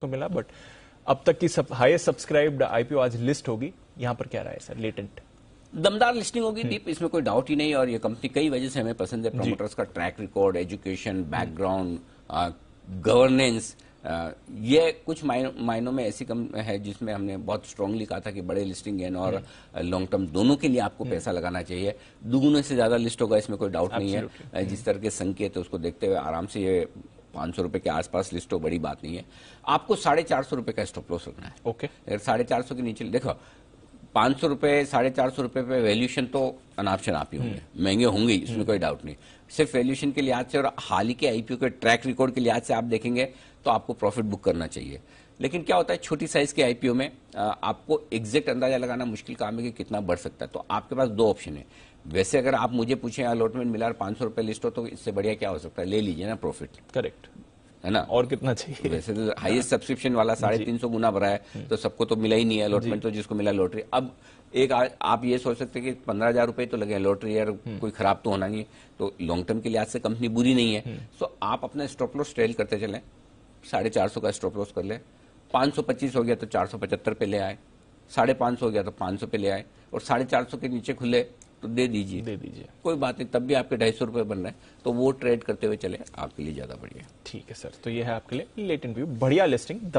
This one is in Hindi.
को मिला बट अब तक की सब, हाईएस्ट सब्सक्राइब्ड आईपीओ आज लिस्ट होगी यहां पर क्या रहा है सर लेटेंट दमदार लिस्टिंग होगी डीप हम्म। इसमें कोई डाउट ही नहीं और ये कंपनी कई वजह से हमें पसंद है प्रमोटर्स का track record education background governance ये कुछ मायनों में ऐसी कम है जिसमें हमने बहुत स्ट्रांगली कहा था कि बड़े लिस्टिंग एन और लॉन्ग टर्म हम्म। uh, दोनों के लिए आपको हम्म। पैसा लगाना चाहिए दुगुने से ज्यादा लिस्ट होगा इसमें कोई डाउट नहीं है uh, जिस तरह के संकेत है उसको देखते हुए आराम से ये पांच सौ रुपए के आसपास लिस्ट हो बड़ी बात नहीं है आपको साढ़े चार सौ रुपए का स्टॉप लॉस रखना है ओके अगर साढ़े चार सौ के नीचे देखो पांच सौ रुपए साढ़े चार सौ रुपए पे वैल्यूशन तो अनाप शनाप ही होंगे हम्म। महंगे होंगे इसमें हम्म। कोई डाउट नहीं सिर्फ वैल्यूशन के लिहाज से और हाल ही के आईपीओ के ट्रैक रिकॉर्ड के लिहाज से आप देखेंगे तो आपको प्रॉफिट बुक करना चाहिए लेकिन क्या होता है छोटी साइज के आईपीओ में आपको एग्जैक्ट अंदाजा लगाना मुश्किल काम है कि कितना बढ़ सकता है तो आपके पास दो ऑप्शन है वैसे अगर आप मुझे पूछे अलॉटमेंट मिला पांच सौ रुपए लिस्ट हो तो इससे बढ़िया क्या हो सकता है ले लीजिए ना प्रॉफिट करेक्ट है ना और कितना चाहिए वैसे तो हाईएस्ट सब्सक्रिप्शन वाला साढ़े तीन सौ गुना भरा है हम्म। तो सबको तो मिला ही नहीं है अलॉटमेंट तो जिसको मिला लॉटरी अब एक आ, आप ये सोच सकते कि पंद्रह हजार रुपए तो लगे लॉटरी यार हम्म। कोई खराब तो होना नहीं है तो लॉन्ग टर्म के लिहाज से कंपनी बुरी नहीं है सो हम्म। आप अपना स्टॉप लॉस ट्रेल करते चले साढ़े चार सौ का स्टॉप लॉस कर लें 525 हो गया तो 475 पे ले आए साढ़े पाँच हो गया तो 500 पे ले आए और साढ़े चार सौ के नीचे खुले तो दे दीजिए दे दीजिए कोई बात नहीं तब भी आपके ढाई सौ रुपये बन रहे हैं तो वो ट्रेड करते हुए चले आपके लिए ज़्यादा बढ़िया ठीक है सर तो ये है आपके लिए लेट व्यू बढ़िया लिस्टिंग